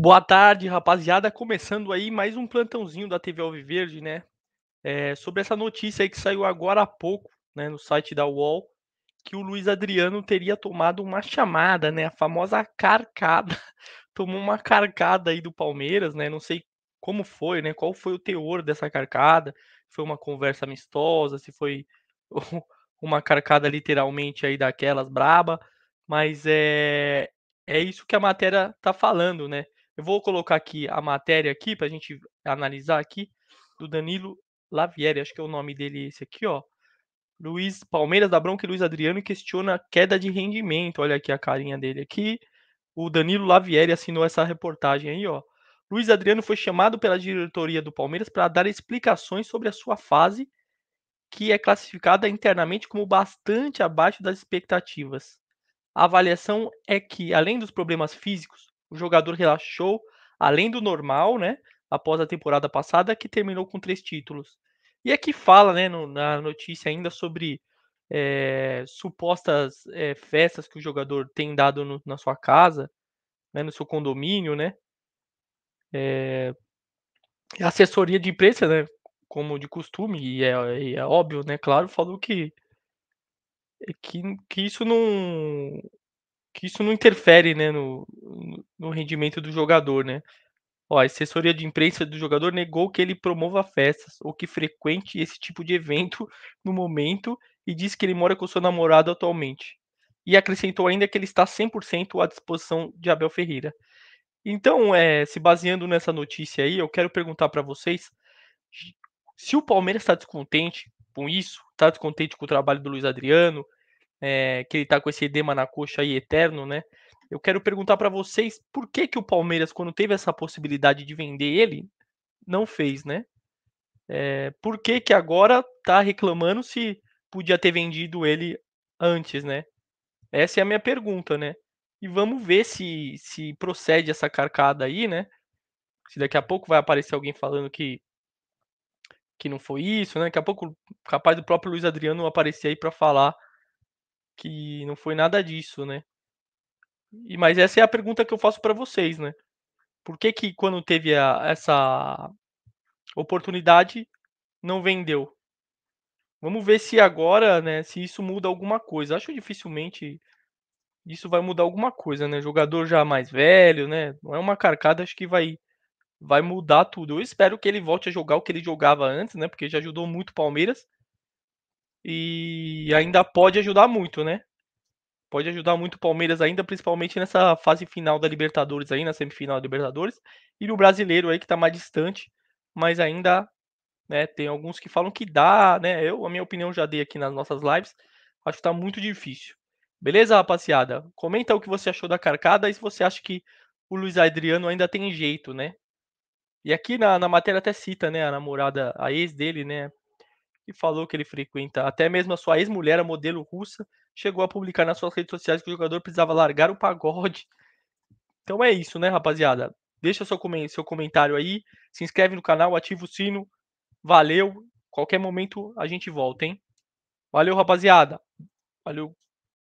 Boa tarde, rapaziada. Começando aí mais um plantãozinho da TV Alviverde, né? É, sobre essa notícia aí que saiu agora há pouco, né, no site da UOL, que o Luiz Adriano teria tomado uma chamada, né? A famosa carcada. Tomou uma carcada aí do Palmeiras, né? Não sei como foi, né? Qual foi o teor dessa carcada? Foi uma conversa amistosa, se foi uma carcada literalmente aí daquelas braba, mas é é isso que a matéria tá falando, né? Eu vou colocar aqui a matéria aqui para a gente analisar aqui do Danilo Lavieri, acho que é o nome dele esse aqui, ó. Luiz Palmeiras da Bronca e Luiz Adriano questiona a queda de rendimento. Olha aqui a carinha dele aqui. O Danilo Lavieri assinou essa reportagem aí, ó. Luiz Adriano foi chamado pela diretoria do Palmeiras para dar explicações sobre a sua fase, que é classificada internamente como bastante abaixo das expectativas. A avaliação é que, além dos problemas físicos, o jogador relaxou além do normal, né? Após a temporada passada, que terminou com três títulos. E aqui fala, né, no, na notícia ainda sobre é, supostas é, festas que o jogador tem dado no, na sua casa, né, no seu condomínio, né? É, assessoria de imprensa, né? Como de costume, e é, e é óbvio, né? Claro, falou que, que, que isso não, que isso não interfere né, no, no rendimento do jogador, né? Ó, a assessoria de imprensa do jogador negou que ele promova festas ou que frequente esse tipo de evento no momento e disse que ele mora com seu namorado atualmente. E acrescentou ainda que ele está 100% à disposição de Abel Ferreira. Então, é, se baseando nessa notícia aí, eu quero perguntar para vocês se o Palmeiras está descontente com isso, está descontente com o trabalho do Luiz Adriano, é, que ele tá com esse edema na coxa aí eterno, né? Eu quero perguntar para vocês por que que o Palmeiras, quando teve essa possibilidade de vender ele, não fez, né? É, por que que agora tá reclamando se podia ter vendido ele antes, né? Essa é a minha pergunta, né? E vamos ver se, se procede essa carcada aí, né? Se daqui a pouco vai aparecer alguém falando que que não foi isso, né? Daqui a pouco capaz do próprio Luiz Adriano aparecer aí para falar que não foi nada disso, né? E, mas essa é a pergunta que eu faço para vocês, né? Por que que quando teve a, essa oportunidade não vendeu? Vamos ver se agora, né, se isso muda alguma coisa. Acho dificilmente isso vai mudar alguma coisa, né? Jogador já mais velho, né? Não é uma carcada, acho que vai vai mudar tudo. Eu espero que ele volte a jogar o que ele jogava antes, né? Porque já ajudou muito o Palmeiras e ainda pode ajudar muito, né? Pode ajudar muito o Palmeiras ainda, principalmente nessa fase final da Libertadores aí, na semifinal da Libertadores, e no brasileiro aí que tá mais distante, mas ainda, né, tem alguns que falam que dá, né? Eu, a minha opinião já dei aqui nas nossas lives, acho que tá muito difícil. Beleza, rapaziada? Comenta o que você achou da carcada e se você acha que o Luiz Adriano ainda tem jeito, né? E aqui na, na matéria até cita, né, a namorada, a ex dele, né, e falou que ele frequenta. Até mesmo a sua ex-mulher, a modelo russa, chegou a publicar nas suas redes sociais que o jogador precisava largar o pagode. Então é isso, né, rapaziada? Deixa seu, seu comentário aí, se inscreve no canal, ativa o sino. Valeu. Qualquer momento a gente volta, hein? Valeu, rapaziada. Valeu.